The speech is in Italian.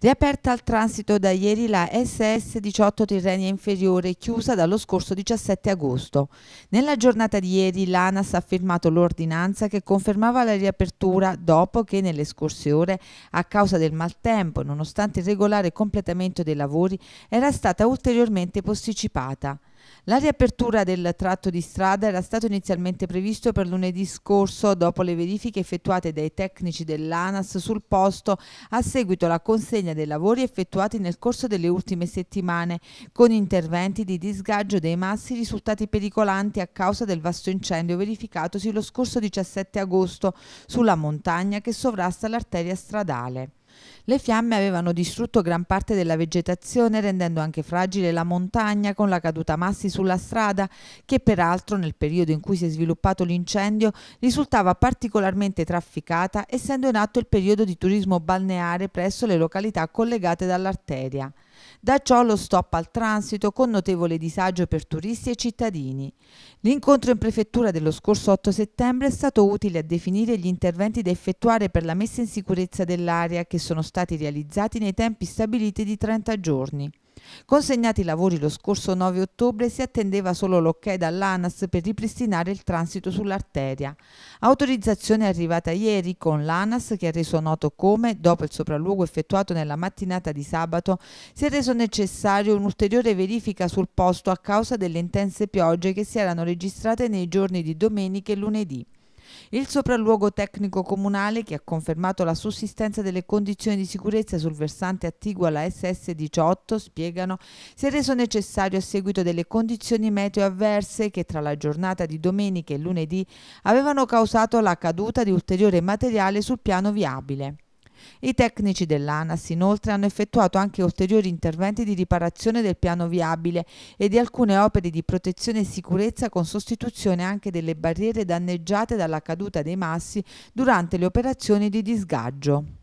Riaperta al transito da ieri la SS 18 Tirrenia Inferiore, chiusa dallo scorso 17 agosto. Nella giornata di ieri l'ANAS ha firmato l'ordinanza che confermava la riapertura dopo che nelle scorse ore, a causa del maltempo, nonostante il regolare completamento dei lavori, era stata ulteriormente posticipata. La riapertura del tratto di strada era stato inizialmente previsto per lunedì scorso dopo le verifiche effettuate dai tecnici dell'ANAS sul posto a seguito alla consegna dei lavori effettuati nel corso delle ultime settimane con interventi di disgaggio dei massi risultati pericolanti a causa del vasto incendio verificatosi lo scorso 17 agosto sulla montagna che sovrasta l'arteria stradale. Le fiamme avevano distrutto gran parte della vegetazione rendendo anche fragile la montagna con la caduta massi sulla strada che peraltro nel periodo in cui si è sviluppato l'incendio risultava particolarmente trafficata essendo in atto il periodo di turismo balneare presso le località collegate dall'arteria. Da ciò lo stop al transito con notevole disagio per turisti e cittadini. L'incontro in prefettura dello scorso 8 settembre è stato utile a definire gli interventi da effettuare per la messa in sicurezza dell'area che sono stati realizzati nei tempi stabiliti di 30 giorni. Consegnati i lavori lo scorso 9 ottobre si attendeva solo l'ok dall'ANAS per ripristinare il transito sull'arteria. Autorizzazione è arrivata ieri con l'ANAS che ha reso noto come, dopo il sopralluogo effettuato nella mattinata di sabato, si è reso necessario un'ulteriore verifica sul posto a causa delle intense piogge che si erano registrate nei giorni di domenica e lunedì. Il sopralluogo tecnico comunale, che ha confermato la sussistenza delle condizioni di sicurezza sul versante attiguo alla SS18, spiegano, si è reso necessario a seguito delle condizioni meteo avverse che tra la giornata di domenica e lunedì avevano causato la caduta di ulteriore materiale sul piano viabile. I tecnici dell'ANAS inoltre hanno effettuato anche ulteriori interventi di riparazione del piano viabile e di alcune opere di protezione e sicurezza con sostituzione anche delle barriere danneggiate dalla caduta dei massi durante le operazioni di disgaggio.